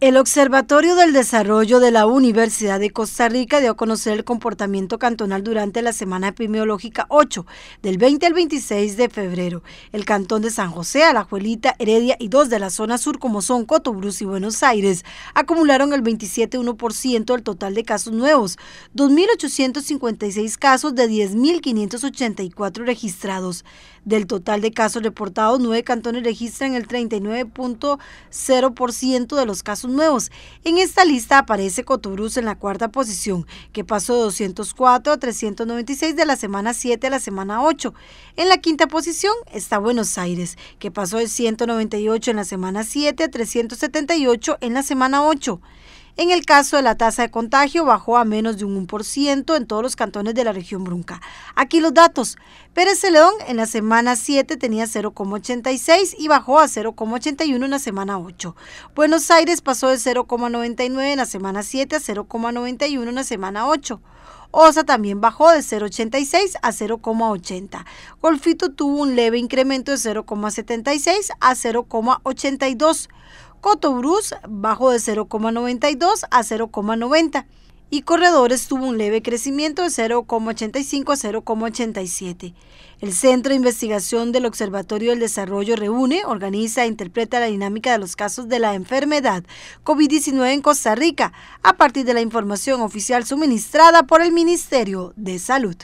El Observatorio del Desarrollo de la Universidad de Costa Rica dio a conocer el comportamiento cantonal durante la semana epidemiológica 8, del 20 al 26 de febrero. El cantón de San José, Alajuelita, Heredia y dos de la zona sur, como son Cotobruz y Buenos Aires, acumularon el 27,1% del total de casos nuevos, 2.856 casos de 10.584 registrados. Del total de casos reportados, nueve cantones registran el 39,0% de los casos nuevos. En esta lista aparece Cotobruz en la cuarta posición, que pasó de 204 a 396 de la semana 7 a la semana 8. En la quinta posición está Buenos Aires, que pasó de 198 en la semana 7 a 378 en la semana 8. En el caso de la tasa de contagio bajó a menos de un 1% en todos los cantones de la región brunca. Aquí los datos. Pérez Celedón en la semana 7 tenía 0,86 y bajó a 0,81 en la semana 8. Buenos Aires pasó de 0,99 en la semana 7 a 0,91 en la semana 8. OSA también bajó de 0,86 a 0,80. Golfito tuvo un leve incremento de 0,76 a 0,82. Cotobruz bajó de 0,92 a 0,90 y Corredores tuvo un leve crecimiento de 0,85 a 0,87. El Centro de Investigación del Observatorio del Desarrollo reúne, organiza e interpreta la dinámica de los casos de la enfermedad COVID-19 en Costa Rica a partir de la información oficial suministrada por el Ministerio de Salud.